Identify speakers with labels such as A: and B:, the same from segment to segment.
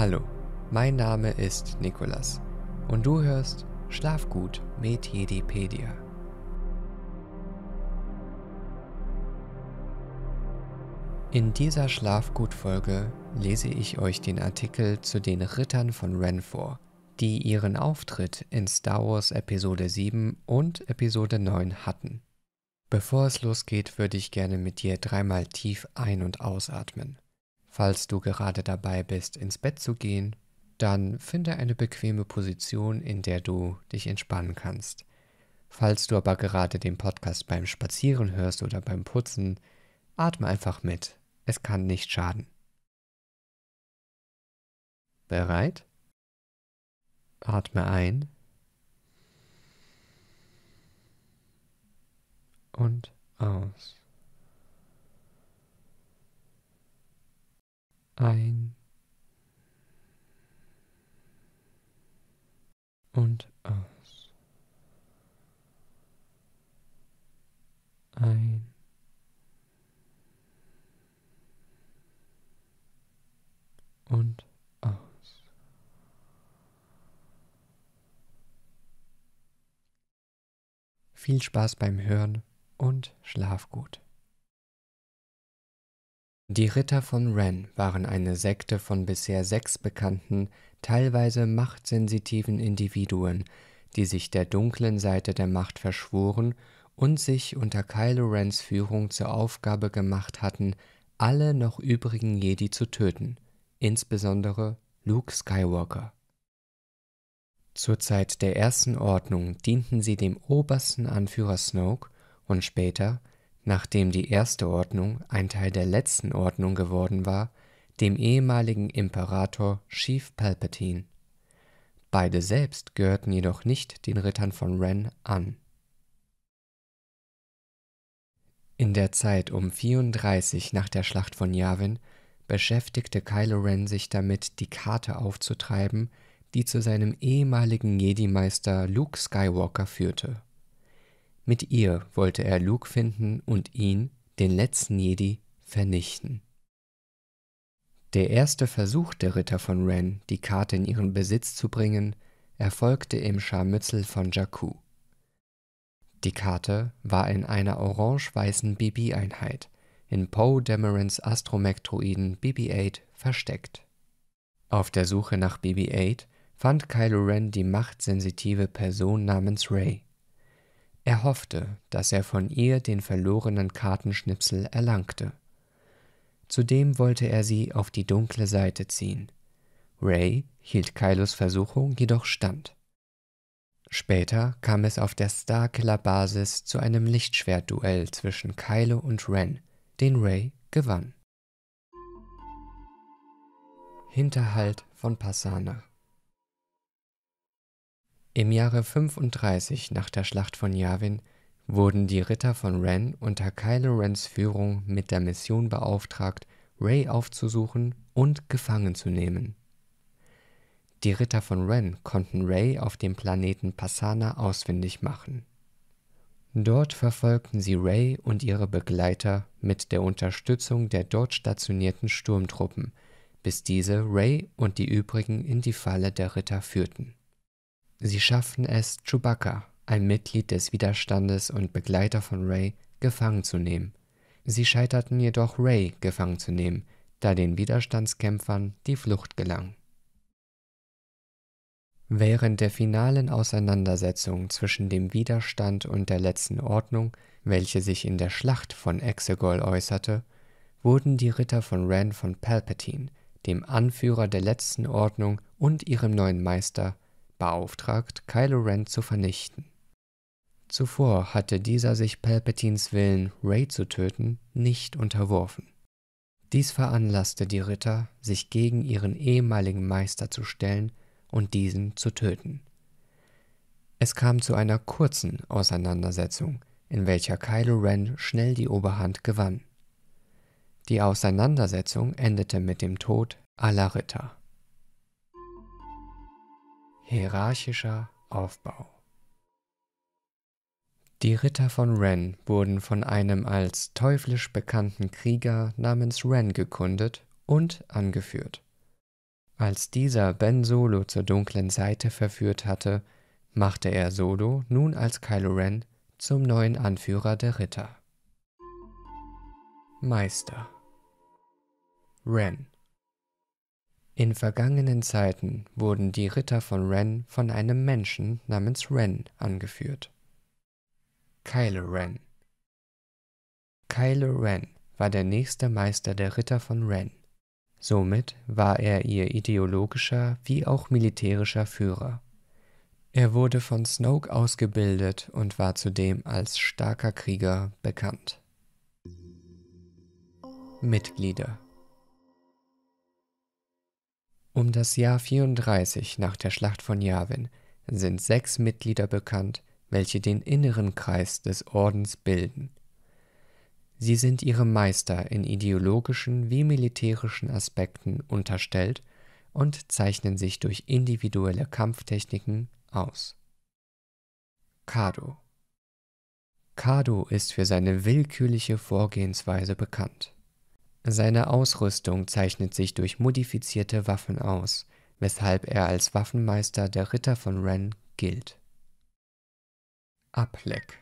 A: Hallo, mein Name ist Nikolas und du hörst Schlafgut gut mit Jedipedia. In dieser Schlafgut-Folge lese ich euch den Artikel zu den Rittern von Ren vor, die ihren Auftritt in Star Wars Episode 7 und Episode 9 hatten. Bevor es losgeht, würde ich gerne mit dir dreimal tief ein- und ausatmen. Falls du gerade dabei bist, ins Bett zu gehen, dann finde eine bequeme Position, in der du dich entspannen kannst. Falls du aber gerade den Podcast beim Spazieren hörst oder beim Putzen, atme einfach mit. Es kann nicht schaden. Bereit? Atme ein und aus. ein und aus. Ein und aus. Viel Spaß beim Hören und schlaf gut. Die Ritter von Ren waren eine Sekte von bisher sechs bekannten, teilweise machtsensitiven Individuen, die sich der dunklen Seite der Macht verschworen und sich unter Kylo Rens Führung zur Aufgabe gemacht hatten, alle noch übrigen Jedi zu töten, insbesondere Luke Skywalker. Zur Zeit der Ersten Ordnung dienten sie dem obersten Anführer Snoke und später Nachdem die Erste Ordnung ein Teil der Letzten Ordnung geworden war, dem ehemaligen Imperator Chief Palpatine. Beide selbst gehörten jedoch nicht den Rittern von Ren an. In der Zeit um 34 nach der Schlacht von Yavin beschäftigte Kylo Ren sich damit, die Karte aufzutreiben, die zu seinem ehemaligen Jedi-Meister Luke Skywalker führte mit ihr wollte er Luke finden und ihn, den letzten Jedi, vernichten. Der erste Versuch der Ritter von Ren, die Karte in ihren Besitz zu bringen, erfolgte im Scharmützel von Jakku. Die Karte war in einer orange-weißen BB-Einheit in Poe Damerons astromech BB-8 versteckt. Auf der Suche nach BB-8 fand Kylo Ren die machtsensitive Person namens Ray. Er hoffte, dass er von ihr den verlorenen Kartenschnipsel erlangte. Zudem wollte er sie auf die dunkle Seite ziehen. Ray hielt Kylos Versuchung jedoch stand. Später kam es auf der Starkiller-Basis zu einem Lichtschwertduell zwischen Kylo und Ren, den Ray gewann. Hinterhalt von Passana im Jahre 35 nach der Schlacht von Yavin wurden die Ritter von Ren unter Kylo Rens Führung mit der Mission beauftragt, Rey aufzusuchen und gefangen zu nehmen. Die Ritter von Ren konnten Rey auf dem Planeten Passana ausfindig machen. Dort verfolgten sie Rey und ihre Begleiter mit der Unterstützung der dort stationierten Sturmtruppen, bis diese Rey und die übrigen in die Falle der Ritter führten Sie schaffen es, Chewbacca, ein Mitglied des Widerstandes und Begleiter von Ray, gefangen zu nehmen. Sie scheiterten jedoch, Ray gefangen zu nehmen, da den Widerstandskämpfern die Flucht gelang. Während der finalen Auseinandersetzung zwischen dem Widerstand und der letzten Ordnung, welche sich in der Schlacht von Exegol äußerte, wurden die Ritter von Ren von Palpatine, dem Anführer der letzten Ordnung und ihrem neuen Meister, beauftragt, Kylo Ren zu vernichten. Zuvor hatte dieser sich Palpatines Willen, Rey zu töten, nicht unterworfen. Dies veranlasste die Ritter, sich gegen ihren ehemaligen Meister zu stellen und diesen zu töten. Es kam zu einer kurzen Auseinandersetzung, in welcher Kylo Ren schnell die Oberhand gewann. Die Auseinandersetzung endete mit dem Tod aller Ritter hierarchischer Aufbau. Die Ritter von Ren wurden von einem als teuflisch bekannten Krieger namens Ren gekundet und angeführt. Als dieser Ben Solo zur dunklen Seite verführt hatte, machte er Solo nun als Kylo Ren zum neuen Anführer der Ritter. Meister Ren in vergangenen Zeiten wurden die Ritter von Ren von einem Menschen namens Ren angeführt. Kylo Ren Kylo Ren war der nächste Meister der Ritter von Ren. Somit war er ihr ideologischer wie auch militärischer Führer. Er wurde von Snoke ausgebildet und war zudem als starker Krieger bekannt. Mitglieder um das Jahr 34 nach der Schlacht von Yavin sind sechs Mitglieder bekannt, welche den inneren Kreis des Ordens bilden. Sie sind ihrem Meister in ideologischen wie militärischen Aspekten unterstellt und zeichnen sich durch individuelle Kampftechniken aus. Kado Kado ist für seine willkürliche Vorgehensweise bekannt. Seine Ausrüstung zeichnet sich durch modifizierte Waffen aus, weshalb er als Waffenmeister der Ritter von Ren gilt. Aplek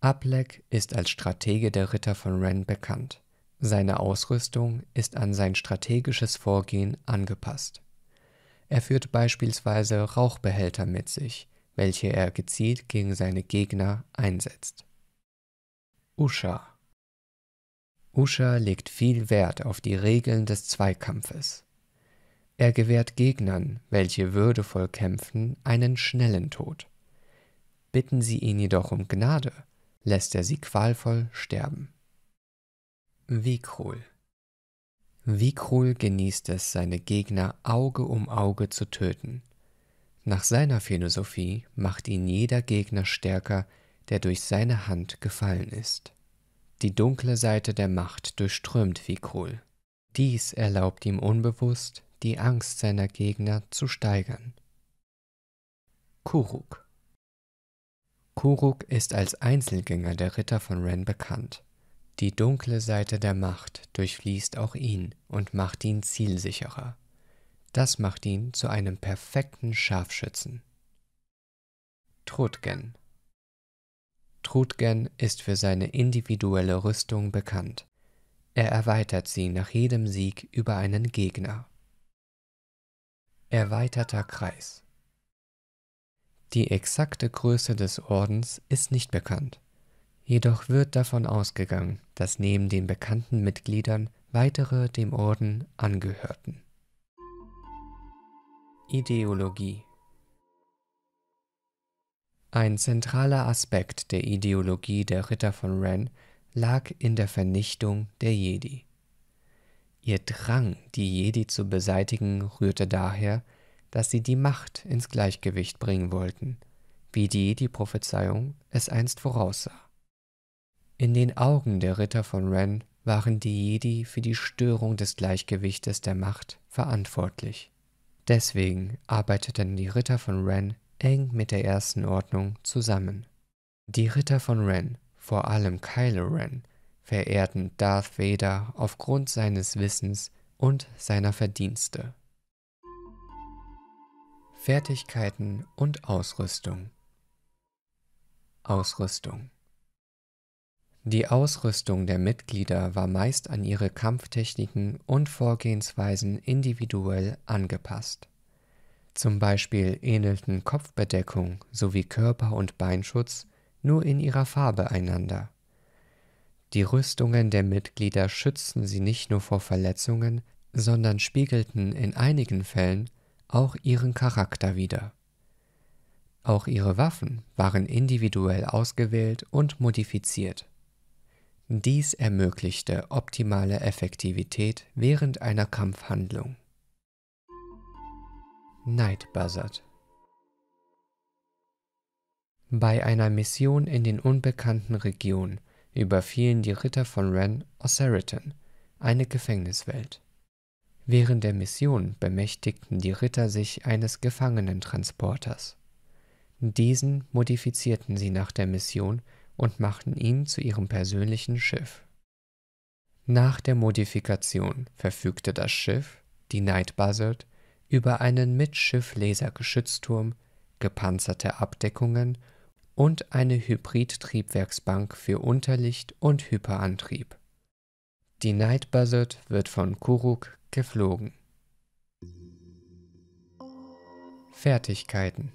A: Aplek ist als Stratege der Ritter von Ren bekannt. Seine Ausrüstung ist an sein strategisches Vorgehen angepasst. Er führt beispielsweise Rauchbehälter mit sich, welche er gezielt gegen seine Gegner einsetzt. Usha Usha legt viel Wert auf die Regeln des Zweikampfes. Er gewährt Gegnern, welche würdevoll kämpfen, einen schnellen Tod. Bitten sie ihn jedoch um Gnade, lässt er sie qualvoll sterben. Vikrul Vikrul genießt es, seine Gegner Auge um Auge zu töten. Nach seiner Philosophie macht ihn jeder Gegner stärker, der durch seine Hand gefallen ist die dunkle Seite der Macht durchströmt Vikul. Dies erlaubt ihm unbewusst, die Angst seiner Gegner zu steigern. Kuruk Kuruk ist als Einzelgänger der Ritter von Ren bekannt. Die dunkle Seite der Macht durchfließt auch ihn und macht ihn zielsicherer. Das macht ihn zu einem perfekten Scharfschützen. Trotgen Trutgen ist für seine individuelle Rüstung bekannt. Er erweitert sie nach jedem Sieg über einen Gegner. Erweiterter Kreis Die exakte Größe des Ordens ist nicht bekannt. Jedoch wird davon ausgegangen, dass neben den bekannten Mitgliedern weitere dem Orden angehörten. Ideologie ein zentraler Aspekt der Ideologie der Ritter von Ren lag in der Vernichtung der Jedi. Ihr Drang, die Jedi zu beseitigen, rührte daher, dass sie die Macht ins Gleichgewicht bringen wollten, wie die Jedi-Prophezeiung es einst voraussah. In den Augen der Ritter von Ren waren die Jedi für die Störung des Gleichgewichtes der Macht verantwortlich. Deswegen arbeiteten die Ritter von Ren eng mit der ersten Ordnung zusammen. Die Ritter von Ren, vor allem Kylo Ren, verehrten Darth Vader aufgrund seines Wissens und seiner Verdienste. Fertigkeiten und Ausrüstung Ausrüstung Die Ausrüstung der Mitglieder war meist an ihre Kampftechniken und Vorgehensweisen individuell angepasst. Zum Beispiel ähnelten Kopfbedeckung sowie Körper und Beinschutz nur in ihrer Farbe einander. Die Rüstungen der Mitglieder schützten sie nicht nur vor Verletzungen, sondern spiegelten in einigen Fällen auch ihren Charakter wider. Auch ihre Waffen waren individuell ausgewählt und modifiziert. Dies ermöglichte optimale Effektivität während einer Kampfhandlung Night Buzzard. Bei einer Mission in den unbekannten Regionen überfielen die Ritter von Ren Osseriton, eine Gefängniswelt. Während der Mission bemächtigten die Ritter sich eines Gefangenentransporters. Diesen modifizierten sie nach der Mission und machten ihn zu ihrem persönlichen Schiff. Nach der Modifikation verfügte das Schiff, die Night Buzzard, über einen mit Schiffleser-Geschützturm, gepanzerte Abdeckungen und eine Hybrid-Triebwerksbank für Unterlicht und Hyperantrieb. Die Night Buzzard wird von Kuruk geflogen. Fertigkeiten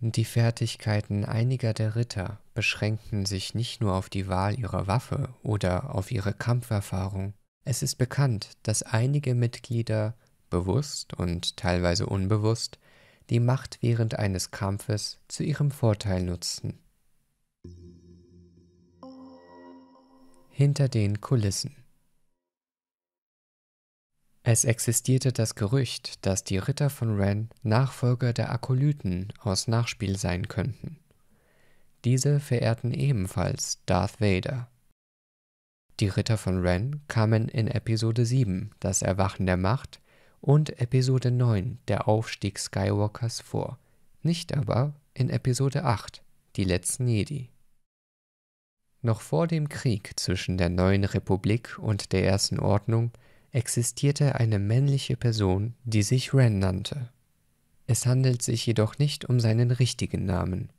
A: Die Fertigkeiten einiger der Ritter beschränkten sich nicht nur auf die Wahl ihrer Waffe oder auf ihre Kampferfahrung, es ist bekannt, dass einige Mitglieder bewusst und teilweise unbewusst die Macht während eines Kampfes zu ihrem Vorteil nutzten. Hinter den Kulissen Es existierte das Gerücht, dass die Ritter von Ren Nachfolger der Akolyten aus Nachspiel sein könnten. Diese verehrten ebenfalls Darth Vader. Die Ritter von Ren kamen in Episode 7, Das Erwachen der Macht und Episode 9, Der Aufstieg Skywalkers vor, nicht aber in Episode 8, Die letzten Jedi. Noch vor dem Krieg zwischen der Neuen Republik und der Ersten Ordnung existierte eine männliche Person, die sich Ren nannte. Es handelt sich jedoch nicht um seinen richtigen Namen.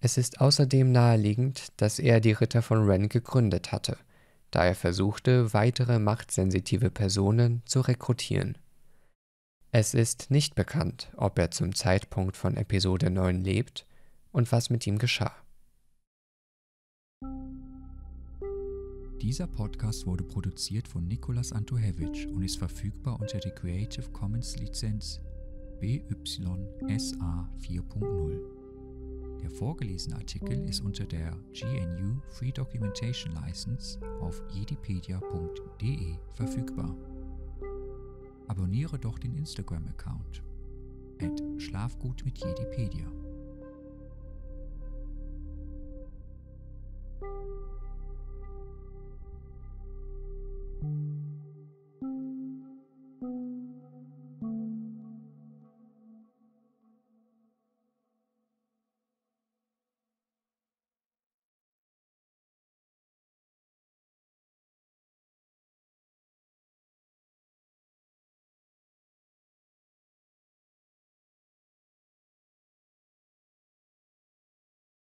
A: Es ist außerdem naheliegend, dass er die Ritter von Ren gegründet hatte – da er versuchte, weitere machtsensitive Personen zu rekrutieren. Es ist nicht bekannt, ob er zum Zeitpunkt von Episode 9 lebt und was mit ihm geschah. Dieser Podcast wurde produziert von Nikolas Antohevich und ist verfügbar unter der Creative Commons Lizenz BYSA 4.0. Der vorgelesene Artikel ist unter der GNU Free Documentation License auf jedipedia.de verfügbar. Abonniere doch den Instagram-Account at schlafgut mit jedipedia.